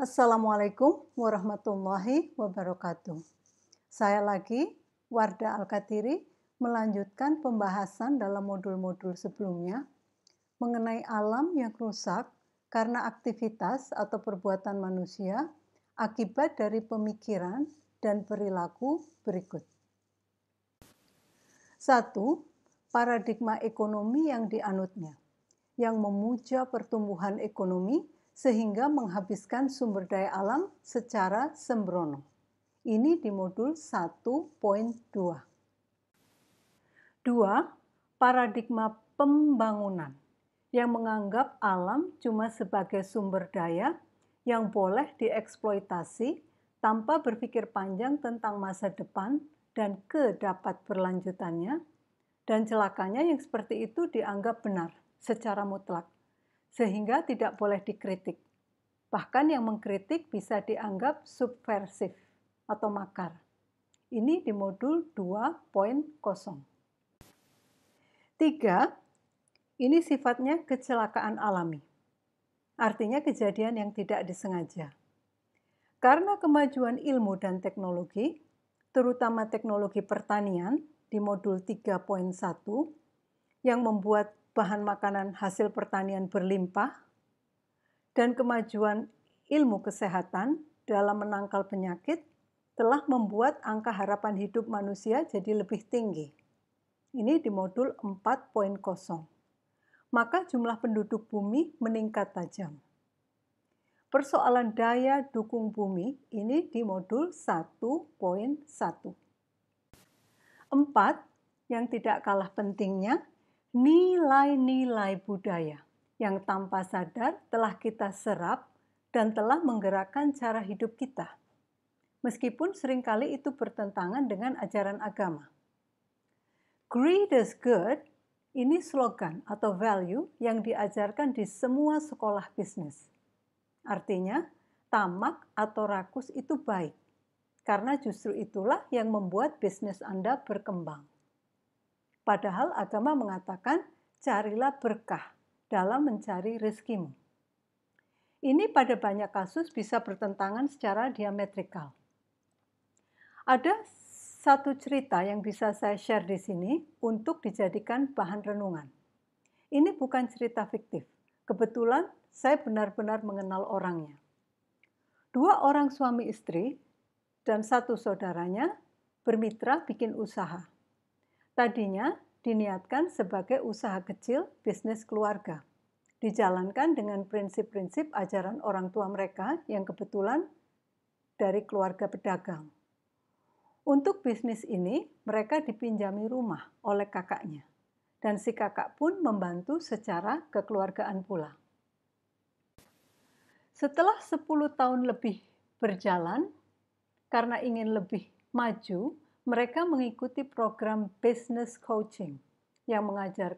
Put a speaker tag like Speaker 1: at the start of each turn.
Speaker 1: Assalamualaikum warahmatullahi wabarakatuh. Saya lagi, Warda Alkatiri, melanjutkan pembahasan dalam modul-modul sebelumnya mengenai alam yang rusak karena aktivitas atau perbuatan manusia akibat dari pemikiran dan perilaku berikut. Satu Paradigma ekonomi yang dianutnya, yang memuja pertumbuhan ekonomi sehingga menghabiskan sumber daya alam secara sembrono. Ini di modul 1.2. 2. Paradigma pembangunan yang menganggap alam cuma sebagai sumber daya yang boleh dieksploitasi tanpa berpikir panjang tentang masa depan dan kedapat berlanjutannya, dan celakanya yang seperti itu dianggap benar secara mutlak sehingga tidak boleh dikritik. Bahkan yang mengkritik bisa dianggap subversif atau makar. Ini di modul 2.0. tiga Ini sifatnya kecelakaan alami. Artinya kejadian yang tidak disengaja. Karena kemajuan ilmu dan teknologi, terutama teknologi pertanian di modul satu yang membuat bahan makanan hasil pertanian berlimpah, dan kemajuan ilmu kesehatan dalam menangkal penyakit telah membuat angka harapan hidup manusia jadi lebih tinggi. Ini di modul 4.0. Maka jumlah penduduk bumi meningkat tajam. Persoalan daya dukung bumi ini di modul 1.1. 4. Yang tidak kalah pentingnya nilai-nilai budaya yang tanpa sadar telah kita serap dan telah menggerakkan cara hidup kita. Meskipun seringkali itu bertentangan dengan ajaran agama. greed is Good ini slogan atau value yang diajarkan di semua sekolah bisnis. Artinya, tamak atau rakus itu baik, karena justru itulah yang membuat bisnis Anda berkembang. Padahal agama mengatakan, carilah berkah dalam mencari rezekimu. Ini pada banyak kasus bisa bertentangan secara diametrikal. Ada satu cerita yang bisa saya share di sini untuk dijadikan bahan renungan. Ini bukan cerita fiktif. Kebetulan saya benar-benar mengenal orangnya. Dua orang suami istri dan satu saudaranya bermitra bikin usaha. Tadinya diniatkan sebagai usaha kecil bisnis keluarga. Dijalankan dengan prinsip-prinsip ajaran orang tua mereka yang kebetulan dari keluarga pedagang. Untuk bisnis ini, mereka dipinjami rumah oleh kakaknya, dan si kakak pun membantu secara kekeluargaan pula. Setelah 10 tahun lebih berjalan, karena ingin lebih maju, mereka mengikuti program business coaching yang mengajar.